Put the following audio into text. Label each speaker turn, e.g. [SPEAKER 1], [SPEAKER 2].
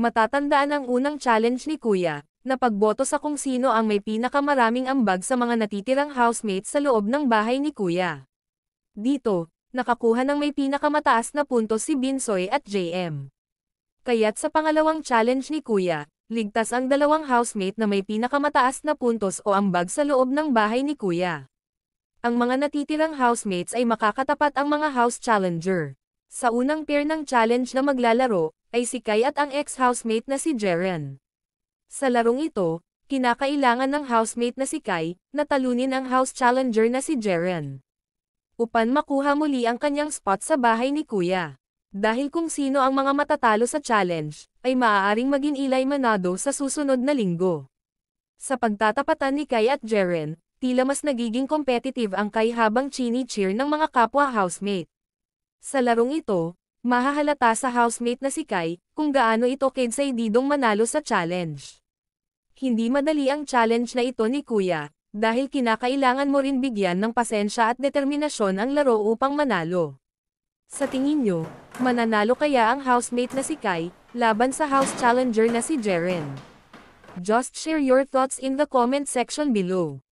[SPEAKER 1] Matatandaan ang unang challenge ni Kuya, na pagboto sa kung sino ang may pinakamaraming ambag sa mga natitirang housemates sa loob ng bahay ni Kuya. Dito, nakakuha ng may pinakamataas na punto si Binsoy at JM. Kaya't sa pangalawang challenge ni Kuya, ligtas ang dalawang housemate na may pinakamataas na puntos o ambag sa loob ng bahay ni Kuya. Ang mga natitirang housemates ay makakatapat ang mga house challenger. Sa unang pair ng challenge na maglalaro, ay si Kai at ang ex-housemate na si Jeren. Sa larong ito, kinakailangan ng housemate na si Kai na talunin ang house challenger na si Jeren. Upan makuha muli ang kanyang spot sa bahay ni Kuya. Dahil kung sino ang mga matatalo sa challenge, ay maaaring maging Ilay Manado sa susunod na linggo. Sa pagtatapatan ni Kai at Jeren, tila mas nagiging competitive ang Kai habang chini-cheer ng mga kapwa housemate. Sa larong ito, mahahalata sa housemate na si Kai, kung gaano ito kidsay didong manalo sa challenge. Hindi madali ang challenge na ito ni Kuya, dahil kinakailangan mo rin bigyan ng pasensya at determinasyon ang laro upang manalo. Sa tingin nyo, mananalo kaya ang housemate na si Kai, laban sa house challenger na si Jeren? Just share your thoughts in the comment section below.